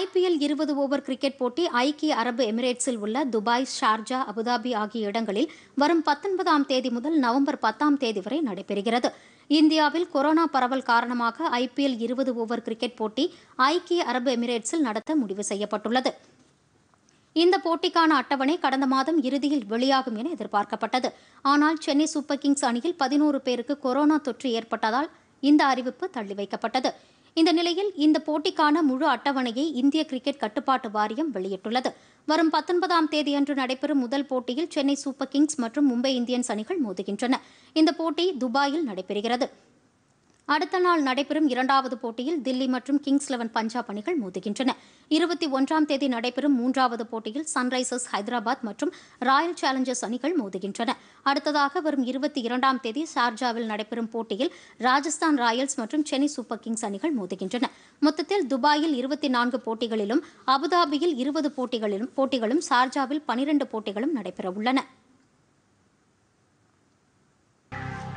IPL இருபது over cricket போட்டி ஐக்கிய அரபு எமிரேட்ஸில் உள்ள துபாய் ஷார்ஜா அபுதாபி ஆகிய இடங்களில் வரும் பத்தொன்பதாம் தேதி முதல் நவம்பர் பத்தாம் தேதி வரை நடைபெறுகிறது இந்தியாவில் கொரோனா பரவல் காரணமாக ஐபிஎல் இருபது ஓவர் கிரிக்கெட் போட்டி ஐக்கிய அரபு எமிரேட்ஸில் நடத்த முடிவு செய்யப்பட்டுள்ளது இந்த போட்டிக்கான அட்டவணை கடந்த மாதம் இறுதியில் வெளியாகும் என எதிர்பார்க்கப்பட்டது ஆனால் சென்னை சூப்பர் கிங்ஸ் அணியில் பதினோரு பேருக்கு கொரோனா தொற்று ஏற்பட்டதால் இந்த அறிவிப்பு தள்ளி வைக்கப்பட்டது இந்த நிலையில் இந்த போட்டிக்கான முழு அட்டவணையை இந்திய கிரிக்கெட் கட்டுப்பாட்டு வாரியம் வெளியிட்டுள்ளது வரும் பத்தொன்பதாம் தேதியன்று நடைபெறும் முதல் போட்டியில் சென்னை சூப்பர் கிங்ஸ் மற்றும் மும்பை இந்தியன்ஸ் அணிகள் மோதுகின்றன இந்த போட்டி துபாயில் நடைபெறுகிறது அடுத்த நாள் நடைபெறும் இரண்டாவது போட்டியில் தில்லி மற்றும் கிங்ஸ் லெவன் பஞ்சாப் அணிகள் மோதுகின்றன இருபத்தி ஒன்றாம் தேதி நடைபெறும் மூன்றாவது போட்டியில் சன்ரைசர்ஸ் ஹைதராபாத் மற்றும் ராயல் சேலஞ்சர்ஸ் அணிகள் மோதுகின்றன அடுத்ததாக வரும் இருபத்தி இரண்டாம் தேதி ஷார்ஜாவில் நடைபெறும் போட்டியில் ராஜஸ்தான் ராயல்ஸ் மற்றும் சென்னை சூப்பர் கிங்ஸ் அணிகள் மோதுகின்றன மொத்தத்தில் துபாயில் இருபத்தி நான்கு போட்டிகளிலும் அபுதாபியில் இருபது போட்டிகளிலும் போட்டிகளும் ஷார்ஜாவில் பனிரண்டு போட்டிகளும் நடைபெறவுள்ளன